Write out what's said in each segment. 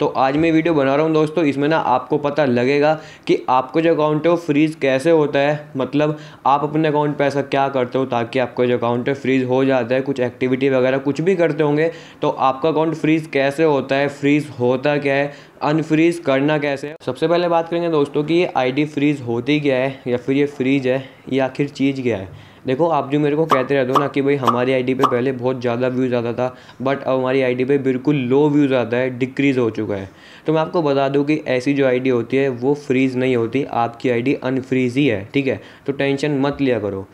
तो आज मैं वीडियो बना रहा हूँ दोस्तों इसमें ना आपको पता लगेगा कि आपको जो अकाउंट है वो फ्रीज़ कैसे होता है मतलब आप अपने अकाउंट पर ऐसा क्या करते हो ताकि आपका जो अकाउंट है फ्रीज़ हो जाता है कुछ एक्टिविटी वगैरह कुछ भी करते होंगे तो आपका अकाउंट फ्रीज़ कैसे होता है फ्रीज़ होता क्या है अनफ्रीज़ करना कैसे है सबसे पहले बात करेंगे दोस्तों कि ये आईडी फ्रीज़ होती क्या है या फिर ये फ्रीज है ये आखिर चीज़ क्या है देखो आप जो मेरे को कहते रहते हो ना कि भाई हमारी आईडी पे पहले बहुत ज़्यादा व्यूज़ आता था बट अब हमारी आईडी पे बिल्कुल लो व्यूज़ आता है डिक्रीज़ हो चुका है तो मैं आपको बता दूँ कि ऐसी जो आईडी होती है वो फ्रीज़ नहीं होती आपकी आईडी अनफ्रीज़ ही है ठीक है तो टेंशन मत लिया करो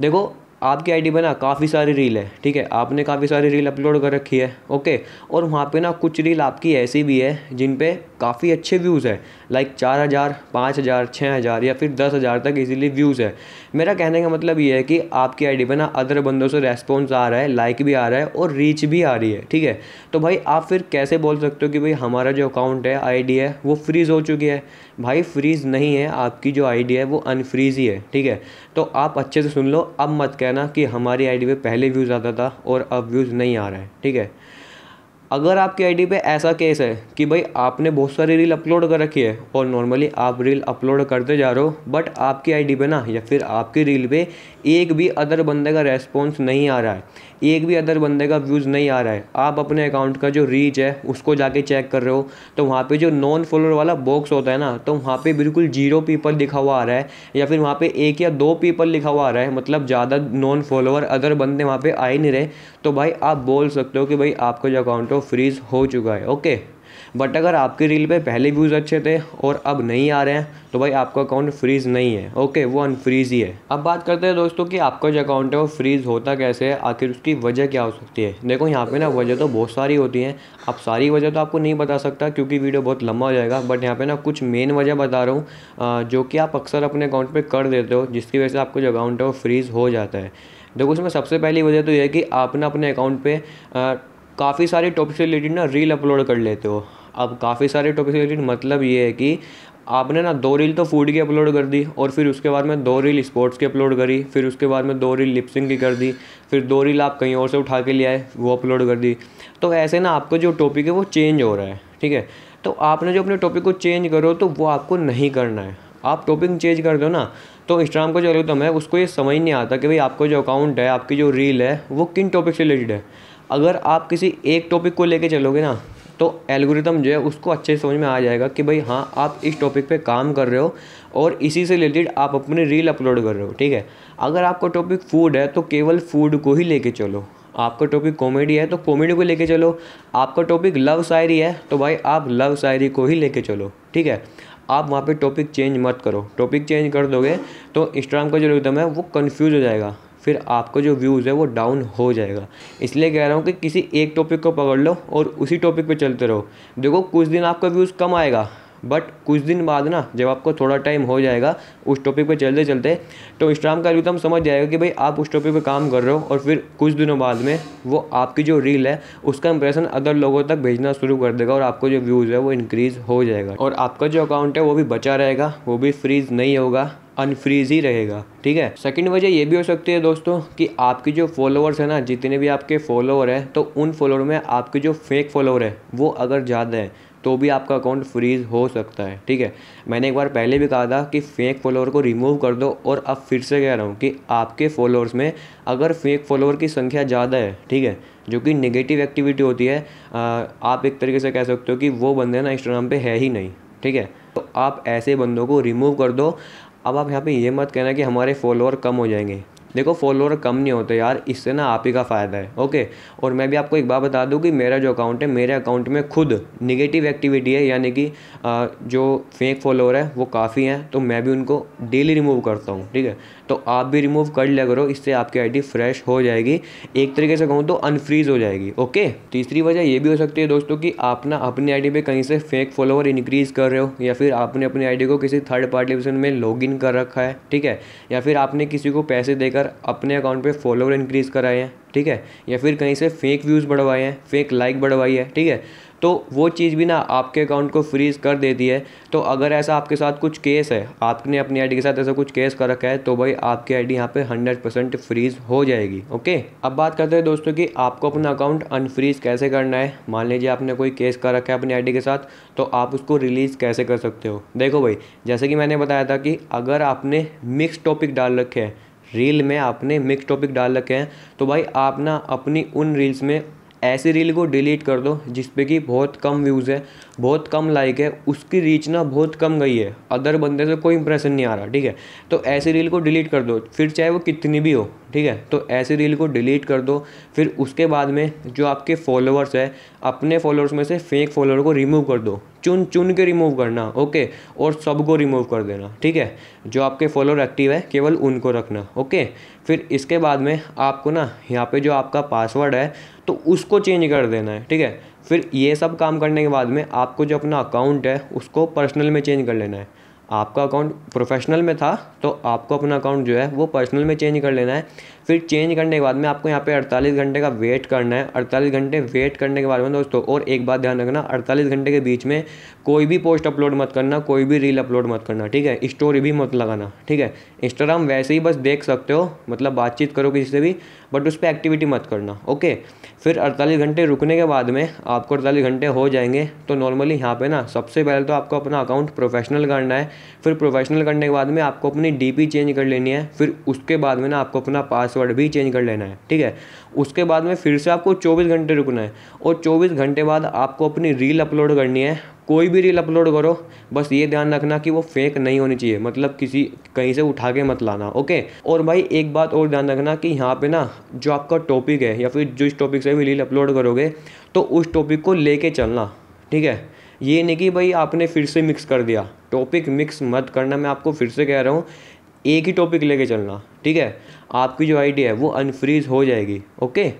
देखो आपकी आईडी पे ना काफ़ी सारी रील है ठीक है आपने काफ़ी सारी रील अपलोड कर रखी है ओके और वहाँ पे ना कुछ रील आपकी ऐसी भी है जिन पे काफ़ी अच्छे व्यूज़ है लाइक चार हज़ार पाँच हज़ार छः हज़ार या फिर दस हज़ार तक इजीली व्यूज़ है मेरा कहने का मतलब ये है कि आपकी आईडी पर ना अदर बंदों से रेस्पॉन्स आ रहा है लाइक भी आ रहा है और रीच भी आ रही है ठीक है तो भाई आप फिर कैसे बोल सकते हो कि भाई हमारा जो अकाउंट है आई है वो फ्रीज़ हो चुकी है भाई फ्रीज़ नहीं है आपकी जो आई है वो अनफ्रीज ही है ठीक है तो आप अच्छे से सुन लो अब मत कहना कि हमारी आई पे पहले व्यूज़ आता था और अब व्यूज़ नहीं आ रहा है ठीक है अगर आपकी आईडी पे ऐसा केस है कि भाई आपने बहुत सारी रील अपलोड कर रखी है और नॉर्मली आप रील अपलोड करते जा रहे हो बट आपकी आईडी पे ना या फिर आपकी रील पे एक भी अदर बंदे का रेस्पॉन्स नहीं आ रहा है एक भी अदर बंदे का व्यूज़ नहीं आ रहा है आप अपने अकाउंट का जो रीच है उसको जाके चेक कर रहे हो तो वहाँ पर जो नॉन फॉलोअर वाला बॉक्स होता है ना तो वहाँ पर बिल्कुल जीरो पीपल लिखा हुआ आ रहा है या फिर वहाँ पर एक या दो पीपल लिखा हुआ आ रहा है मतलब ज़्यादा नॉन फॉलोअर अदर बंदे वहाँ पर आ ही नहीं रहे तो भाई आप बोल सकते हो कि भाई आपका जो अकाउंट हो फ्रीज़ हो चुका है ओके बट अगर आपके रील पे पहले व्यूज़ अच्छे थे और अब नहीं आ रहे हैं तो भाई आपका अकाउंट फ्रीज़ नहीं है ओके वो अनफ्रीज़ ही है अब बात करते हैं दोस्तों कि आपका जो अकाउंट है वो फ्रीज़ होता कैसे है आखिर उसकी वजह क्या हो सकती है देखो यहाँ पे ना वजह तो बहुत सारी होती हैं अब सारी वजह तो आपको नहीं बता सकता क्योंकि वीडियो बहुत लंबा हो जाएगा बट यहाँ पर ना कुछ मेन वजह बता रहा हूँ जो कि आप अक्सर अपने अकाउंट पर कर देते हो जिसकी वजह से आपका जो अकाउंट है वो फ्रीज़ हो जाता है देखो उसमें सबसे पहली वजह तो यह है कि आप ना अपने अकाउंट पे काफ़ी सारे टॉपिक से रिलेटेड ना रील अपलोड कर लेते हो अब काफ़ी सारे टॉपिक से रिलेटेड मतलब ये है कि आपने ना दो रील तो फूड की अपलोड कर दी और फिर उसके बाद में दो रील स्पोर्ट्स की अपलोड करी फिर उसके बाद में दो रील लिपसिंग की कर दी फिर दो रील आप कहीं और से उठा के ले आए वो अपलोड कर दी तो ऐसे ना आपका जो टॉपिक है वो चेंज हो रहा है ठीक है तो आपने जो अपने टॉपिक को चेंज करो तो वो आपको नहीं करना है आप टॉपिक चेंज कर दो ना तो इंस्टाग्राम का जो अलग है उसको ये समझ नहीं आता कि भाई आपका जो अकाउंट है आपकी जो रील है वो किन टॉपिक से रिलेटेड है अगर आप किसी एक टॉपिक को लेके चलोगे ना तो एल्गोरिथम जो है उसको अच्छे से समझ में आ जाएगा कि भाई हाँ आप इस टॉपिक पे काम कर रहे हो और इसी से रिलेटेड आप अपनी रील अपलोड कर रहे हो ठीक है अगर आपका टॉपिक फूड है तो केवल फूड को ही लेके चलो आपका टॉपिक कॉमेडी है तो कॉमेडी को लेके चलो आपका टॉपिक लव शायरी है तो भाई आप लव शायरी को ही लेके चलो ठीक है आप वहाँ पे टॉपिक चेंज मत करो टॉपिक चेंज कर दोगे तो इंस्टाग्राम का जो एकदम है वो कन्फ्यूज हो जाएगा फिर आपका जो व्यूज़ है वो डाउन हो जाएगा इसलिए कह रहा हूँ कि किसी एक टॉपिक को पकड़ लो और उसी टॉपिक पे चलते रहो देखो कुछ दिन आपका व्यूज़ कम आएगा बट कुछ दिन बाद ना जब आपको थोड़ा टाइम हो जाएगा उस टॉपिक पे चलते चलते तो इंस्टाग्राम का एल्गोरिथम समझ जाएगा कि भाई आप उस टॉपिक पे काम कर रहे हो और फिर कुछ दिनों बाद में वो आपकी जो रील है उसका इंप्रेशन अदर लोगों तक भेजना शुरू कर देगा और आपको जो व्यूज़ है वो इंक्रीज़ हो जाएगा और आपका जो अकाउंट है वो भी बचा रहेगा वो भी फ्रीज़ नहीं होगा अनफ्रीज ही रहेगा ठीक है सेकंड वजह ये भी हो सकती है दोस्तों कि आपकी जो फॉलोअर्स है ना जितने भी आपके फॉलोअर हैं तो उन फॉलोअर में आपके जो फेक फॉलोअर है वो अगर ज़्यादा है तो भी आपका अकाउंट फ्रीज़ हो सकता है ठीक है मैंने एक बार पहले भी कहा था कि फेक फॉलोअर को रिमूव कर दो और अब फिर से कह रहा हूँ कि आपके फॉलोअर्स में अगर फेक फॉलोअर की संख्या ज़्यादा है ठीक है जो कि नेगेटिव एक्टिविटी होती है आप एक तरीके से कह सकते हो कि वो बंदे ना इंस्टाग्राम पर है ही नहीं ठीक है तो आप ऐसे बंदों को रिमूव कर दो अब आप यहाँ पे ये मत कहना कि हमारे फॉलोअर कम हो जाएंगे देखो फॉलोअर कम नहीं होते यार इससे ना आप ही का फ़ायदा है ओके और मैं भी आपको एक बात बता दूँ कि मेरा जो अकाउंट है मेरे अकाउंट में खुद निगेटिव एक्टिविटी है यानी कि जो फेक फॉलोअर है वो काफ़ी हैं तो मैं भी उनको डेली रिमूव करता हूँ ठीक है तो आप भी रिमूव कर लिया करो इससे आपकी आईडी फ्रेश हो जाएगी एक तरीके से कहूँ तो अनफ्रीज हो जाएगी ओके तीसरी वजह ये भी हो सकती है दोस्तों कि आप ना अपनी आईडी पे कहीं से फेक फॉलोअर इंक्रीज़ कर रहे हो या फिर आपने अपनी आईडी को किसी थर्ड पार्टी में लॉग कर रखा है ठीक है या फिर आपने किसी को पैसे देकर कर अपने अकाउंट पे फॉलोअर इंक्रीज कराए हैं ठीक है या फिर कहीं से फेक व्यूज़ बढ़वाए हैं फेक लाइक बढ़वाई है ठीक है तो वो चीज़ भी ना आपके अकाउंट को फ्रीज़ कर देती है तो अगर ऐसा आपके साथ कुछ केस है आपने अपनी आईडी के साथ ऐसा कुछ केस कर रखा है तो भाई आपकी आईडी यहाँ पे 100 परसेंट फ्रीज़ हो जाएगी ओके अब बात करते हैं दोस्तों कि आपको अपना अकाउंट अनफ्रीज़ कैसे करना है मान लीजिए आपने कोई केस कर रखा है अपनी आई के साथ तो आप उसको रिलीज़ कैसे कर सकते हो देखो भाई जैसे कि मैंने बताया था कि अगर आपने मिक्स टॉपिक डाल रखे हैं रील में आपने मिक्स टॉपिक डाल रखे हैं तो भाई आप ना अपनी उन रील्स में ऐसी रील को डिलीट कर दो जिस पे कि बहुत कम व्यूज़ है बहुत कम लाइक है उसकी रीच ना बहुत कम गई है अदर बंदे से कोई इंप्रेशन नहीं आ रहा ठीक है तो ऐसी रील को डिलीट कर दो फिर चाहे वो कितनी भी हो ठीक है तो ऐसी रील को डिलीट कर दो फिर उसके बाद में जो आपके फॉलोअर्स है अपने फॉलोअर्स में से फेक फॉलोअर को रिमूव कर दो चुन चुन के रिमूव करना ओके और सबको रिमूव कर देना ठीक है जो आपके फॉलोअर एक्टिव है केवल उनको रखना ओके फिर इसके बाद में आपको ना यहाँ पे जो आपका पासवर्ड है तो उसको चेंज कर देना है ठीक है फिर ये सब काम करने के बाद में आपको जो अपना अकाउंट है उसको पर्सनल में चेंज कर लेना है आपका अकाउंट प्रोफेशनल में था तो आपको अपना अकाउंट जो है वो पर्सनल में चेंज कर लेना है फिर चेंज करने के बाद में आपको यहाँ पे 48 घंटे का वेट करना है 48 घंटे वेट करने के बाद में दोस्तों और एक बात ध्यान रखना 48 घंटे के बीच में कोई भी पोस्ट अपलोड मत करना कोई भी रील अपलोड मत करना ठीक है स्टोरी भी मत लगाना ठीक है इंस्टाग्राम वैसे ही बस देख सकते हो मतलब बातचीत करो किसी से भी बट उस पर एक्टिविटी मत करना ओके फिर अड़तालीस घंटे रुकने के बाद में आपको अड़तालीस घंटे हो जाएंगे तो नॉर्मली यहाँ पे ना सबसे पहले तो आपको अपना अकाउंट प्रोफेशनल करना है फिर प्रोफेशनल करने के बाद में आपको अपनी डी चेंज कर लेनी है फिर उसके बाद में ना आपको अपना पासवर्ड भी चेंज कर लेना है ठीक है उसके बाद में फिर से आपको चौबीस घंटे रुकना है और चौबीस घंटे बाद आपको अपनी रील अपलोड करनी है कोई भी रील अपलोड करो बस ये ध्यान रखना कि वो फेक नहीं होनी चाहिए मतलब किसी कहीं से उठा के मत लाना ओके और भाई एक बात और ध्यान रखना कि यहाँ पे ना जो आपका टॉपिक है या फिर जिस टॉपिक से भी रील अपलोड करोगे तो उस टॉपिक को लेके चलना ठीक है ये नहीं कि भाई आपने फिर से मिक्स कर दिया टॉपिक मिक्स मत करना मैं आपको फिर से कह रहा हूँ एक ही टॉपिक लेके चलना ठीक है आपकी जो आइडिया है वो अनफ्रीज हो जाएगी ओके